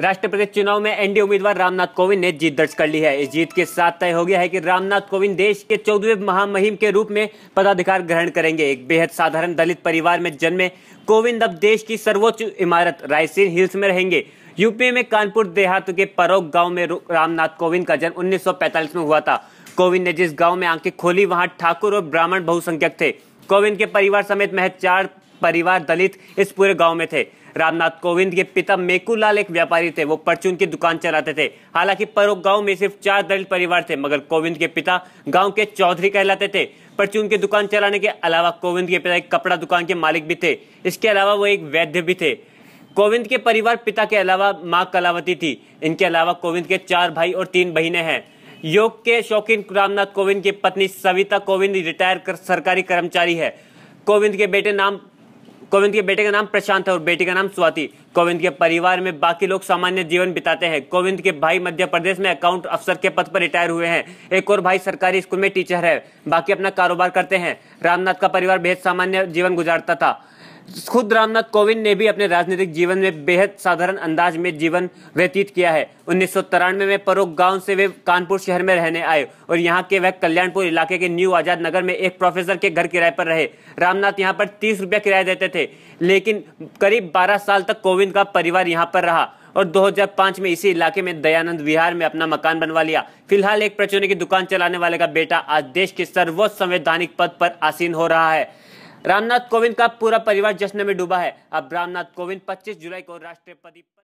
राष्ट्रपति चुनाव में एनडीए उम्मीदवार रामनाथ कोविंद ने जीत दर्ज कर ली है इस जीत के साथ तय हो गया है कि रामनाथ कोविंद देश के चौदहवें महामहिम के रूप में पदाधिकार ग्रहण करेंगे एक बेहद साधारण दलित परिवार में जन्मे कोविंद अब देश की सर्वोच्च इमारत रायसेन हिल्स में रहेंगे यूपी में कानपुर देहात के परोक गाँव में रामनाथ कोविंद का जन्म उन्नीस में हुआ था कोविंद ने जिस गाँव में आंखें खोली वहां ठाकुर और ब्राह्मण बहुसंख्यक थे कोविंद के परिवार समेत महज चार परिवार दलित इस पूरे गांव में थे रामनाथ कोविंद के पिता मेकूलाल एक व्यापारी थे वो परचून की दुकान चलाते थे हालांकि परोक गांव में सिर्फ चार दलित परिवार थे मगर कोविंद के पिता गांव के चौधरी कहलाते थे परचून की दुकान चलाने के अलावा कोविंद के पिता एक कपड़ा दुकान के मालिक भी थे इसके अलावा वो एक वैद्य भी थे कोविंद के परिवार पिता के अलावा माँ कलावती थी इनके अलावा कोविंद के चार भाई और तीन बहनें हैं योग के शौकीन रामनाथ कोविंद की पत्नी सविता कोविंद रिटायर कर सरकारी कर्मचारी है कोविंद के बेटे नाम कोविंद के बेटे का नाम प्रशांत है और बेटी का नाम स्वाति कोविंद के परिवार में बाकी लोग सामान्य जीवन बिताते हैं कोविंद के भाई मध्य प्रदेश में अकाउंट अफसर के पद पर रिटायर हुए हैं एक और भाई सरकारी स्कूल में टीचर है बाकी अपना कारोबार करते हैं रामनाथ का परिवार बेहद सामान्य जीवन गुजारता था खुद रामनाथ कोविंद ने भी अपने राजनीतिक जीवन में बेहद साधारण अंदाज में जीवन व्यतीत किया है उन्नीस में परोक गांव से वे कानपुर शहर में रहने आए और यहाँ के वह कल्याणपुर इलाके के न्यू आजाद नगर में एक प्रोफेसर के घर किराए पर रहे रामनाथ यहाँ पर तीस रुपया किराया देते थे लेकिन करीब बारह साल तक कोविंद का परिवार यहाँ पर रहा और 2005 में इसी इलाके में दयानंद विहार में अपना मकान बनवा लिया फिलहाल एक प्रचूने की दुकान चलाने वाले का बेटा आज देश के सर्वोच्च संवैधानिक पद पर आसीन हो रहा है रामनाथ कोविंद का पूरा परिवार जश्न में डूबा है अब रामनाथ कोविंद 25 जुलाई को राष्ट्रपति